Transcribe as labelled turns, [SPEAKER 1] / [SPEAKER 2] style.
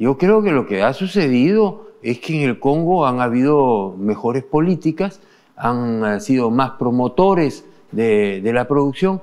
[SPEAKER 1] Yo creo que lo que ha sucedido es que en el Congo han habido mejores políticas, han eh, sido más promotores de, la producción